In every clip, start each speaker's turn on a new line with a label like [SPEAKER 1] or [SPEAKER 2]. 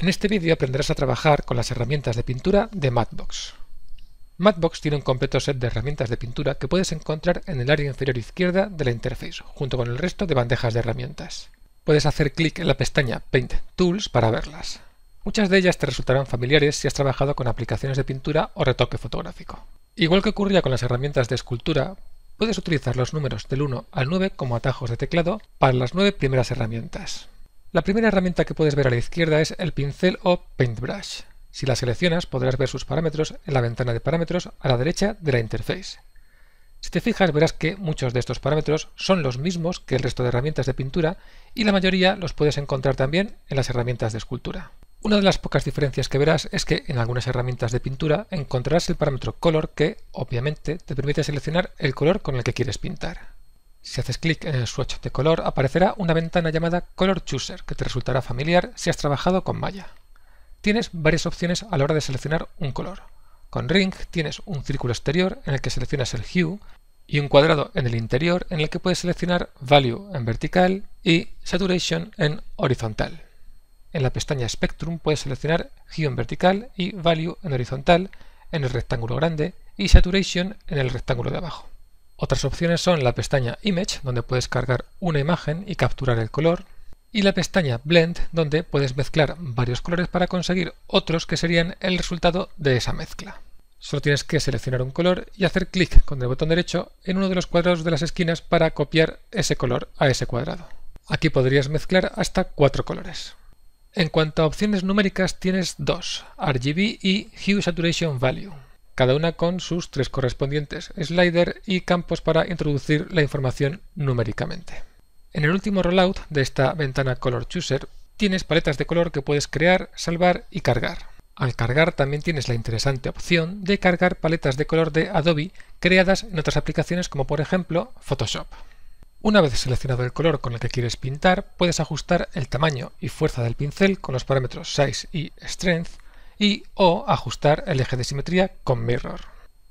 [SPEAKER 1] En este vídeo aprenderás a trabajar con las herramientas de pintura de Matbox. Matbox tiene un completo set de herramientas de pintura que puedes encontrar en el área inferior izquierda de la interfaz, junto con el resto de bandejas de herramientas. Puedes hacer clic en la pestaña Paint Tools para verlas. Muchas de ellas te resultarán familiares si has trabajado con aplicaciones de pintura o retoque fotográfico. Igual que ocurría con las herramientas de escultura, puedes utilizar los números del 1 al 9 como atajos de teclado para las 9 primeras herramientas. La primera herramienta que puedes ver a la izquierda es el pincel o paintbrush. Si la seleccionas podrás ver sus parámetros en la ventana de parámetros a la derecha de la interface. Si te fijas verás que muchos de estos parámetros son los mismos que el resto de herramientas de pintura y la mayoría los puedes encontrar también en las herramientas de escultura. Una de las pocas diferencias que verás es que en algunas herramientas de pintura encontrarás el parámetro color que, obviamente, te permite seleccionar el color con el que quieres pintar. Si haces clic en el swatch de color, aparecerá una ventana llamada Color Chooser, que te resultará familiar si has trabajado con Maya. Tienes varias opciones a la hora de seleccionar un color. Con Ring tienes un círculo exterior en el que seleccionas el Hue y un cuadrado en el interior en el que puedes seleccionar Value en vertical y Saturation en horizontal. En la pestaña Spectrum puedes seleccionar Hue en vertical y Value en horizontal en el rectángulo grande y Saturation en el rectángulo de abajo. Otras opciones son la pestaña Image, donde puedes cargar una imagen y capturar el color, y la pestaña Blend, donde puedes mezclar varios colores para conseguir otros que serían el resultado de esa mezcla. Solo tienes que seleccionar un color y hacer clic con el botón derecho en uno de los cuadrados de las esquinas para copiar ese color a ese cuadrado. Aquí podrías mezclar hasta cuatro colores. En cuanto a opciones numéricas tienes dos, RGB y Hue Saturation Value cada una con sus tres correspondientes slider y campos para introducir la información numéricamente. En el último rollout de esta ventana Color Chooser tienes paletas de color que puedes crear, salvar y cargar. Al cargar también tienes la interesante opción de cargar paletas de color de Adobe creadas en otras aplicaciones como por ejemplo Photoshop. Una vez seleccionado el color con el que quieres pintar, puedes ajustar el tamaño y fuerza del pincel con los parámetros Size y Strength y o ajustar el eje de simetría con mirror.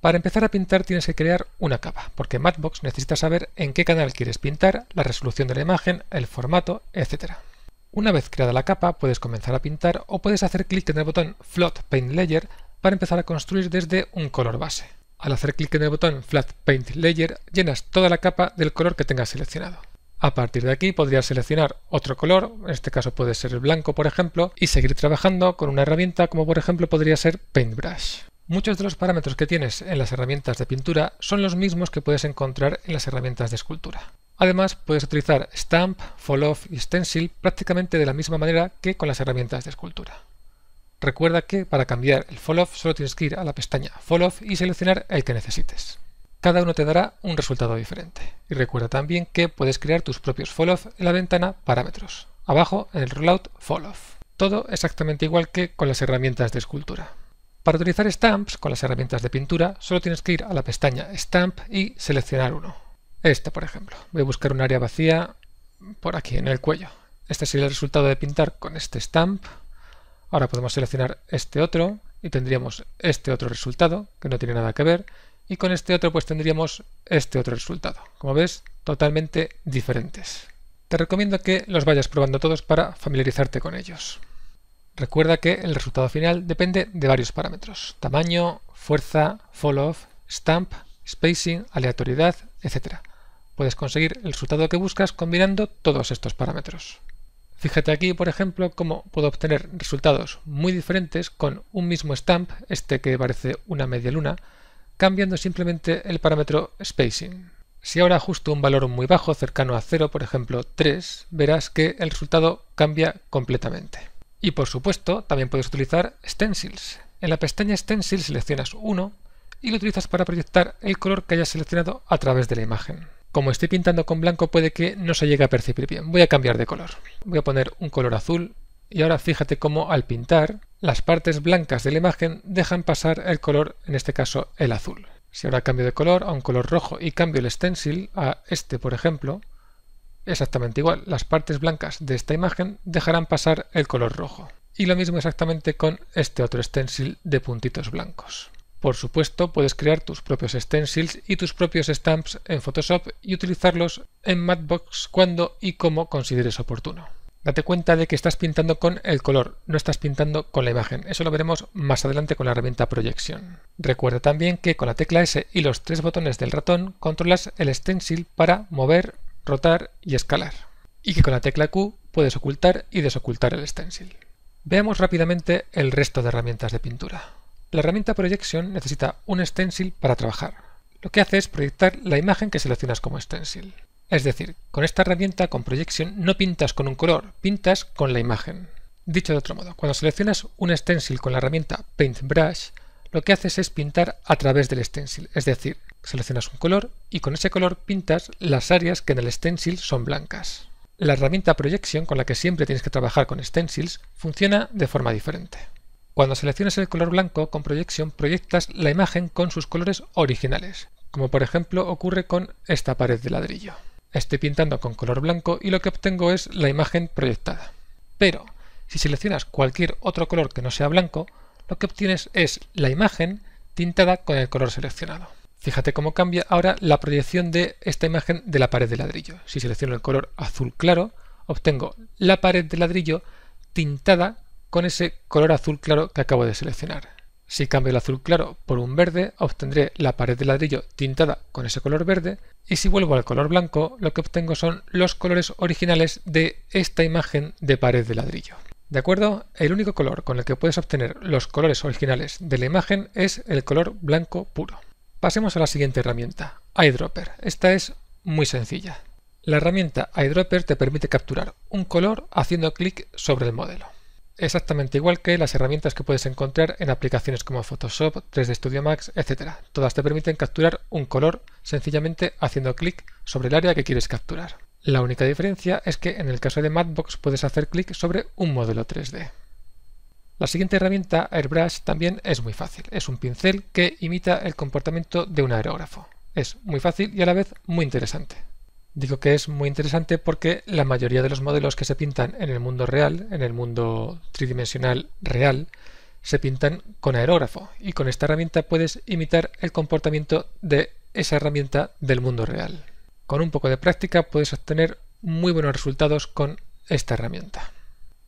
[SPEAKER 1] Para empezar a pintar tienes que crear una capa, porque Matbox necesita saber en qué canal quieres pintar, la resolución de la imagen, el formato, etc. Una vez creada la capa puedes comenzar a pintar o puedes hacer clic en el botón Float Paint Layer para empezar a construir desde un color base. Al hacer clic en el botón Flat Paint Layer llenas toda la capa del color que tengas seleccionado. A partir de aquí podrías seleccionar otro color, en este caso puede ser el blanco por ejemplo, y seguir trabajando con una herramienta como por ejemplo podría ser Paintbrush. Muchos de los parámetros que tienes en las herramientas de pintura son los mismos que puedes encontrar en las herramientas de escultura. Además, puedes utilizar Stamp, Fall Off y Stencil prácticamente de la misma manera que con las herramientas de escultura. Recuerda que para cambiar el Fall Off solo tienes que ir a la pestaña Fall Off y seleccionar el que necesites cada uno te dará un resultado diferente. Y recuerda también que puedes crear tus propios falloff en la ventana Parámetros, abajo en el rollout falloff. Todo exactamente igual que con las herramientas de escultura. Para utilizar stamps con las herramientas de pintura, solo tienes que ir a la pestaña Stamp y seleccionar uno. Este, por ejemplo. Voy a buscar un área vacía por aquí, en el cuello. Este sería el resultado de pintar con este stamp. Ahora podemos seleccionar este otro y tendríamos este otro resultado, que no tiene nada que ver y con este otro pues tendríamos este otro resultado. Como ves, totalmente diferentes. Te recomiendo que los vayas probando todos para familiarizarte con ellos. Recuerda que el resultado final depende de varios parámetros. Tamaño, fuerza, fall-off, stamp, spacing, aleatoriedad, etc. Puedes conseguir el resultado que buscas combinando todos estos parámetros. Fíjate aquí, por ejemplo, cómo puedo obtener resultados muy diferentes con un mismo stamp, este que parece una media luna, cambiando simplemente el parámetro spacing. Si ahora ajusto un valor muy bajo, cercano a 0, por ejemplo 3, verás que el resultado cambia completamente. Y por supuesto, también puedes utilizar stencils. En la pestaña stencil seleccionas uno y lo utilizas para proyectar el color que hayas seleccionado a través de la imagen. Como estoy pintando con blanco puede que no se llegue a percibir bien. Voy a cambiar de color. Voy a poner un color azul y ahora fíjate cómo al pintar, las partes blancas de la imagen dejan pasar el color, en este caso el azul. Si ahora cambio de color a un color rojo y cambio el stencil a este, por ejemplo, exactamente igual, las partes blancas de esta imagen dejarán pasar el color rojo. Y lo mismo exactamente con este otro stencil de puntitos blancos. Por supuesto, puedes crear tus propios stencils y tus propios stamps en Photoshop y utilizarlos en Matbox cuando y como consideres oportuno date cuenta de que estás pintando con el color, no estás pintando con la imagen. Eso lo veremos más adelante con la herramienta Proyección. Recuerda también que con la tecla S y los tres botones del ratón controlas el stencil para mover, rotar y escalar. Y que con la tecla Q puedes ocultar y desocultar el stencil. Veamos rápidamente el resto de herramientas de pintura. La herramienta Proyección necesita un stencil para trabajar. Lo que hace es proyectar la imagen que seleccionas como stencil. Es decir, con esta herramienta, con Projection, no pintas con un color, pintas con la imagen. Dicho de otro modo, cuando seleccionas un stencil con la herramienta Paint Brush, lo que haces es pintar a través del stencil, es decir, seleccionas un color y con ese color pintas las áreas que en el stencil son blancas. La herramienta Projection, con la que siempre tienes que trabajar con stencils, funciona de forma diferente. Cuando seleccionas el color blanco con Projection, proyectas la imagen con sus colores originales, como por ejemplo ocurre con esta pared de ladrillo. Estoy pintando con color blanco y lo que obtengo es la imagen proyectada. Pero si seleccionas cualquier otro color que no sea blanco, lo que obtienes es la imagen tintada con el color seleccionado. Fíjate cómo cambia ahora la proyección de esta imagen de la pared de ladrillo. Si selecciono el color azul claro, obtengo la pared de ladrillo tintada con ese color azul claro que acabo de seleccionar. Si cambio el azul claro por un verde, obtendré la pared de ladrillo tintada con ese color verde y si vuelvo al color blanco, lo que obtengo son los colores originales de esta imagen de pared de ladrillo. ¿De acuerdo? El único color con el que puedes obtener los colores originales de la imagen es el color blanco puro. Pasemos a la siguiente herramienta, Eyedropper. Esta es muy sencilla. La herramienta Eyedropper te permite capturar un color haciendo clic sobre el modelo exactamente igual que las herramientas que puedes encontrar en aplicaciones como Photoshop, 3D Studio Max, etc. Todas te permiten capturar un color sencillamente haciendo clic sobre el área que quieres capturar. La única diferencia es que en el caso de Matbox puedes hacer clic sobre un modelo 3D. La siguiente herramienta, Airbrush, también es muy fácil. Es un pincel que imita el comportamiento de un aerógrafo. Es muy fácil y a la vez muy interesante digo que es muy interesante porque la mayoría de los modelos que se pintan en el mundo real, en el mundo tridimensional real, se pintan con aerógrafo y con esta herramienta puedes imitar el comportamiento de esa herramienta del mundo real. Con un poco de práctica puedes obtener muy buenos resultados con esta herramienta.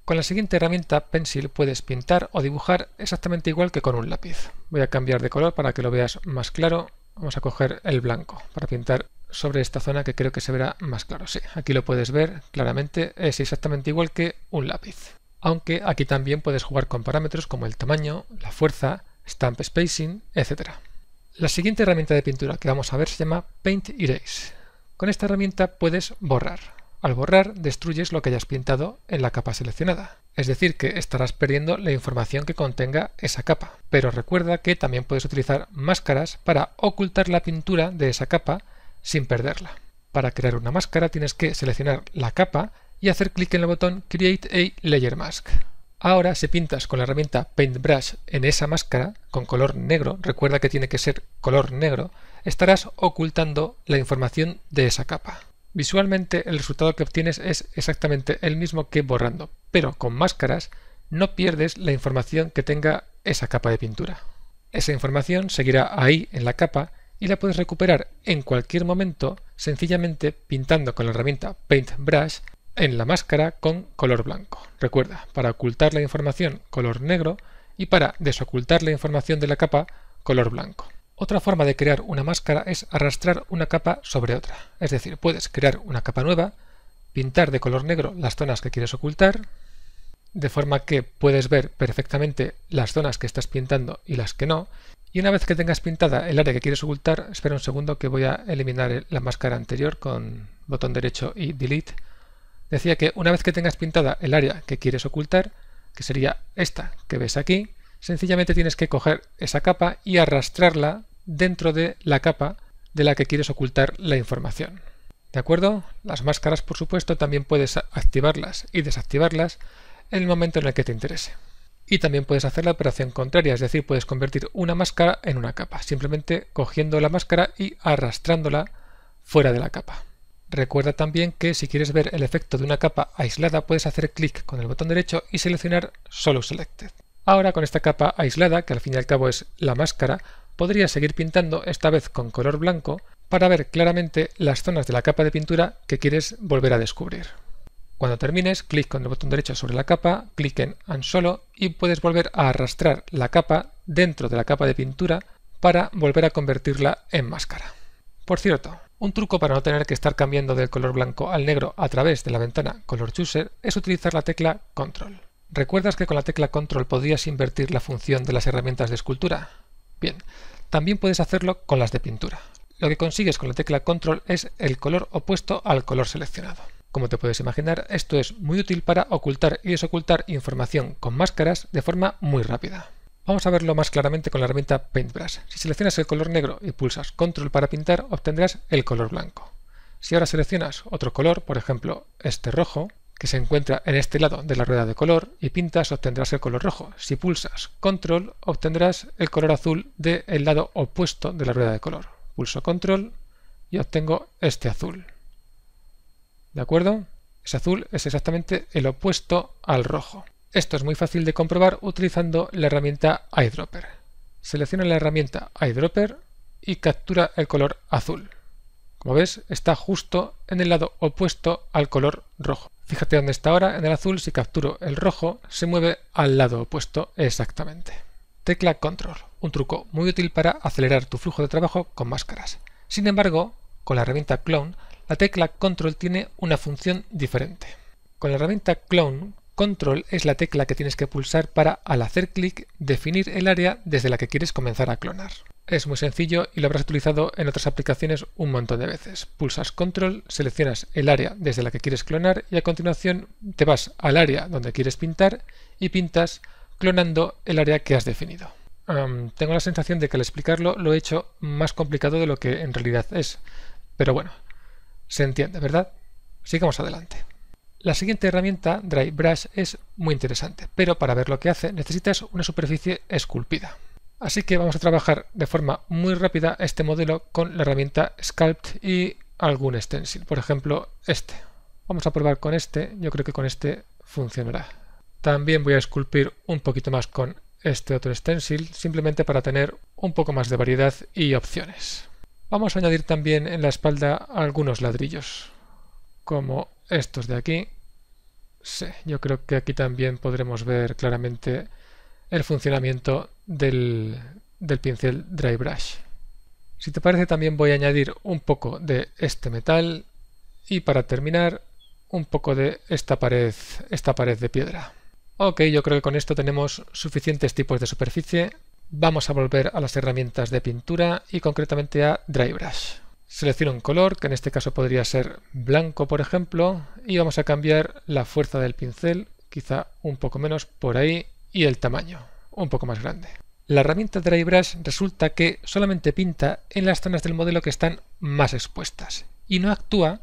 [SPEAKER 1] Con la siguiente herramienta, Pencil, puedes pintar o dibujar exactamente igual que con un lápiz. Voy a cambiar de color para que lo veas más claro. Vamos a coger el blanco para pintar sobre esta zona que creo que se verá más claro. Sí, aquí lo puedes ver claramente, es exactamente igual que un lápiz. Aunque aquí también puedes jugar con parámetros como el tamaño, la fuerza, stamp spacing, etc. La siguiente herramienta de pintura que vamos a ver se llama Paint Erase. Con esta herramienta puedes borrar. Al borrar destruyes lo que hayas pintado en la capa seleccionada, es decir que estarás perdiendo la información que contenga esa capa. Pero recuerda que también puedes utilizar máscaras para ocultar la pintura de esa capa sin perderla. Para crear una máscara tienes que seleccionar la capa y hacer clic en el botón Create a Layer Mask. Ahora si pintas con la herramienta Paint Brush en esa máscara con color negro, recuerda que tiene que ser color negro, estarás ocultando la información de esa capa. Visualmente el resultado que obtienes es exactamente el mismo que borrando, pero con máscaras no pierdes la información que tenga esa capa de pintura. Esa información seguirá ahí en la capa y la puedes recuperar en cualquier momento sencillamente pintando con la herramienta Paint Brush en la máscara con color blanco. Recuerda, para ocultar la información color negro y para desocultar la información de la capa color blanco. Otra forma de crear una máscara es arrastrar una capa sobre otra. Es decir, puedes crear una capa nueva, pintar de color negro las zonas que quieres ocultar, de forma que puedes ver perfectamente las zonas que estás pintando y las que no, y una vez que tengas pintada el área que quieres ocultar, espera un segundo que voy a eliminar la máscara anterior con botón derecho y Delete. Decía que una vez que tengas pintada el área que quieres ocultar, que sería esta que ves aquí, sencillamente tienes que coger esa capa y arrastrarla dentro de la capa de la que quieres ocultar la información. ¿De acuerdo? Las máscaras, por supuesto, también puedes activarlas y desactivarlas en el momento en el que te interese y también puedes hacer la operación contraria, es decir, puedes convertir una máscara en una capa, simplemente cogiendo la máscara y arrastrándola fuera de la capa. Recuerda también que si quieres ver el efecto de una capa aislada puedes hacer clic con el botón derecho y seleccionar Solo Selected. Ahora con esta capa aislada, que al fin y al cabo es la máscara, podría seguir pintando esta vez con color blanco para ver claramente las zonas de la capa de pintura que quieres volver a descubrir. Cuando termines, clic con el botón derecho sobre la capa, clic en Un-Solo y puedes volver a arrastrar la capa dentro de la capa de pintura para volver a convertirla en máscara. Por cierto, un truco para no tener que estar cambiando del color blanco al negro a través de la ventana Color Chooser es utilizar la tecla Control. ¿Recuerdas que con la tecla Control podías invertir la función de las herramientas de escultura? Bien, también puedes hacerlo con las de pintura. Lo que consigues con la tecla Control es el color opuesto al color seleccionado. Como te puedes imaginar, esto es muy útil para ocultar y desocultar información con máscaras de forma muy rápida. Vamos a verlo más claramente con la herramienta Paintbrush. Si seleccionas el color negro y pulsas Control para pintar, obtendrás el color blanco. Si ahora seleccionas otro color, por ejemplo este rojo, que se encuentra en este lado de la rueda de color, y pintas, obtendrás el color rojo. Si pulsas Control, obtendrás el color azul del lado opuesto de la rueda de color. Pulso Control y obtengo este azul. ¿De acuerdo? Ese azul es exactamente el opuesto al rojo. Esto es muy fácil de comprobar utilizando la herramienta Eyedropper. Selecciona la herramienta Eyedropper y captura el color azul. Como ves, está justo en el lado opuesto al color rojo. Fíjate dónde está ahora, en el azul, si capturo el rojo, se mueve al lado opuesto exactamente. Tecla Control, un truco muy útil para acelerar tu flujo de trabajo con máscaras. Sin embargo, con la herramienta Clone la tecla Control tiene una función diferente. Con la herramienta Clone, Control es la tecla que tienes que pulsar para, al hacer clic, definir el área desde la que quieres comenzar a clonar. Es muy sencillo y lo habrás utilizado en otras aplicaciones un montón de veces. Pulsas Control, seleccionas el área desde la que quieres clonar y a continuación te vas al área donde quieres pintar y pintas clonando el área que has definido. tengo la sensación de que al explicarlo lo he hecho más complicado de lo que en realidad es, pero bueno, se entiende, ¿verdad? Sigamos adelante. La siguiente herramienta, Dry Brush, es muy interesante, pero para ver lo que hace necesitas una superficie esculpida. Así que vamos a trabajar de forma muy rápida este modelo con la herramienta Sculpt y algún stencil, por ejemplo este. Vamos a probar con este, yo creo que con este funcionará. También voy a esculpir un poquito más con este otro stencil, simplemente para tener un poco más de variedad y opciones. Vamos a añadir también en la espalda algunos ladrillos, como estos de aquí. Sí, yo creo que aquí también podremos ver claramente el funcionamiento del, del pincel Dry Brush. Si te parece también voy a añadir un poco de este metal y para terminar un poco de esta pared, esta pared de piedra. Ok, yo creo que con esto tenemos suficientes tipos de superficie Vamos a volver a las herramientas de pintura y concretamente a Drybrush. Selecciono un color, que en este caso podría ser blanco, por ejemplo, y vamos a cambiar la fuerza del pincel, quizá un poco menos por ahí, y el tamaño, un poco más grande. La herramienta Drybrush resulta que solamente pinta en las zonas del modelo que están más expuestas y no actúa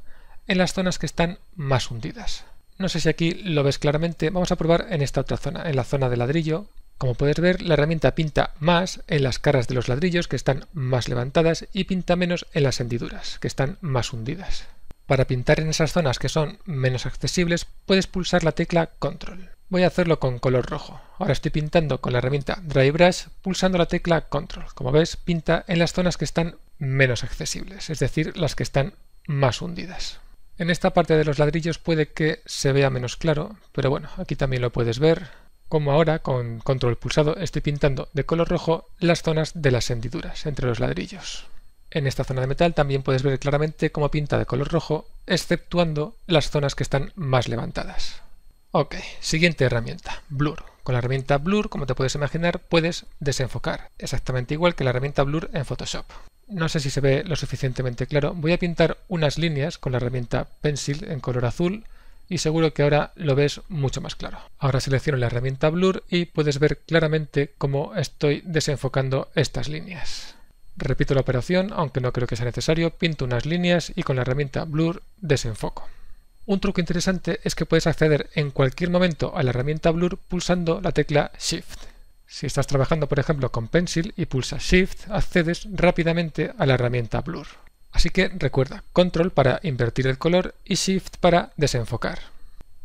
[SPEAKER 1] en las zonas que están más hundidas. No sé si aquí lo ves claramente, vamos a probar en esta otra zona, en la zona de ladrillo, como puedes ver, la herramienta pinta más en las caras de los ladrillos, que están más levantadas, y pinta menos en las hendiduras, que están más hundidas. Para pintar en esas zonas que son menos accesibles, puedes pulsar la tecla Control. Voy a hacerlo con color rojo. Ahora estoy pintando con la herramienta Dry Brush pulsando la tecla Control. Como ves, pinta en las zonas que están menos accesibles, es decir, las que están más hundidas. En esta parte de los ladrillos puede que se vea menos claro, pero bueno, aquí también lo puedes ver como ahora con control pulsado estoy pintando de color rojo las zonas de las hendiduras entre los ladrillos. En esta zona de metal también puedes ver claramente cómo pinta de color rojo, exceptuando las zonas que están más levantadas. Ok, siguiente herramienta, Blur. Con la herramienta Blur, como te puedes imaginar, puedes desenfocar, exactamente igual que la herramienta Blur en Photoshop. No sé si se ve lo suficientemente claro, voy a pintar unas líneas con la herramienta Pencil en color azul y seguro que ahora lo ves mucho más claro. Ahora selecciono la herramienta Blur y puedes ver claramente cómo estoy desenfocando estas líneas. Repito la operación, aunque no creo que sea necesario, pinto unas líneas y con la herramienta Blur desenfoco. Un truco interesante es que puedes acceder en cualquier momento a la herramienta Blur pulsando la tecla Shift. Si estás trabajando, por ejemplo, con Pencil y pulsas Shift, accedes rápidamente a la herramienta Blur. Así que recuerda, control para invertir el color y shift para desenfocar.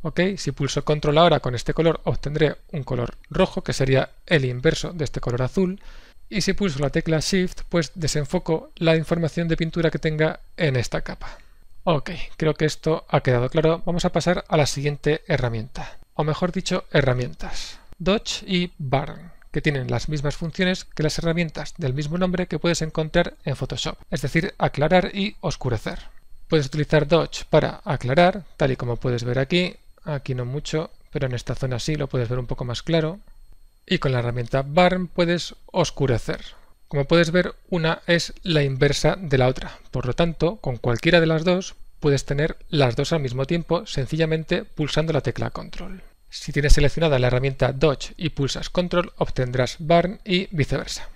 [SPEAKER 1] ¿Ok? Si pulso control ahora con este color obtendré un color rojo que sería el inverso de este color azul y si pulso la tecla shift pues desenfoco la información de pintura que tenga en esta capa. Ok, creo que esto ha quedado claro. Vamos a pasar a la siguiente herramienta, o mejor dicho, herramientas. Dodge y Burn que tienen las mismas funciones que las herramientas del mismo nombre que puedes encontrar en Photoshop, es decir, aclarar y oscurecer. Puedes utilizar Dodge para aclarar, tal y como puedes ver aquí, aquí no mucho, pero en esta zona sí lo puedes ver un poco más claro. Y con la herramienta Barn puedes oscurecer. Como puedes ver, una es la inversa de la otra, por lo tanto, con cualquiera de las dos puedes tener las dos al mismo tiempo sencillamente pulsando la tecla Control. Si tienes seleccionada la herramienta Dodge y pulsas Control, obtendrás Burn y viceversa.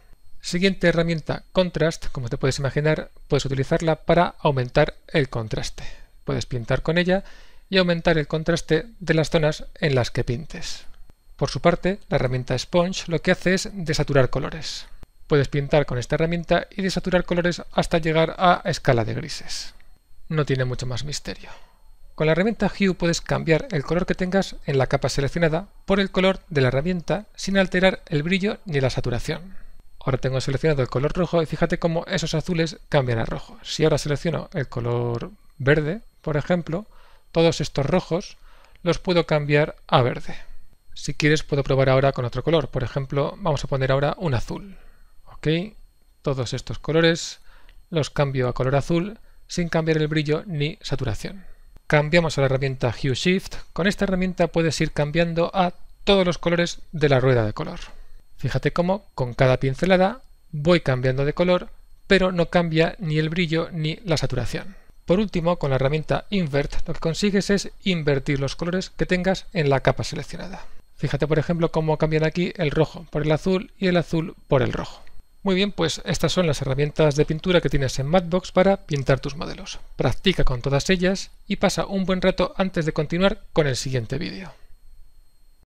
[SPEAKER 1] Siguiente herramienta, Contrast, como te puedes imaginar, puedes utilizarla para aumentar el contraste. Puedes pintar con ella y aumentar el contraste de las zonas en las que pintes. Por su parte, la herramienta Sponge lo que hace es desaturar colores. Puedes pintar con esta herramienta y desaturar colores hasta llegar a escala de grises. No tiene mucho más misterio. Con la herramienta Hue puedes cambiar el color que tengas en la capa seleccionada por el color de la herramienta sin alterar el brillo ni la saturación. Ahora tengo seleccionado el color rojo y fíjate cómo esos azules cambian a rojo. Si ahora selecciono el color verde, por ejemplo, todos estos rojos los puedo cambiar a verde. Si quieres puedo probar ahora con otro color, por ejemplo, vamos a poner ahora un azul. Ok, todos estos colores los cambio a color azul sin cambiar el brillo ni saturación. Cambiamos a la herramienta Hue Shift. Con esta herramienta puedes ir cambiando a todos los colores de la rueda de color. Fíjate cómo con cada pincelada voy cambiando de color, pero no cambia ni el brillo ni la saturación. Por último, con la herramienta Invert lo que consigues es invertir los colores que tengas en la capa seleccionada. Fíjate por ejemplo cómo cambian aquí el rojo por el azul y el azul por el rojo. Muy bien, pues estas son las herramientas de pintura que tienes en Matbox para pintar tus modelos. Practica con todas ellas y pasa un buen rato antes de continuar con el siguiente vídeo.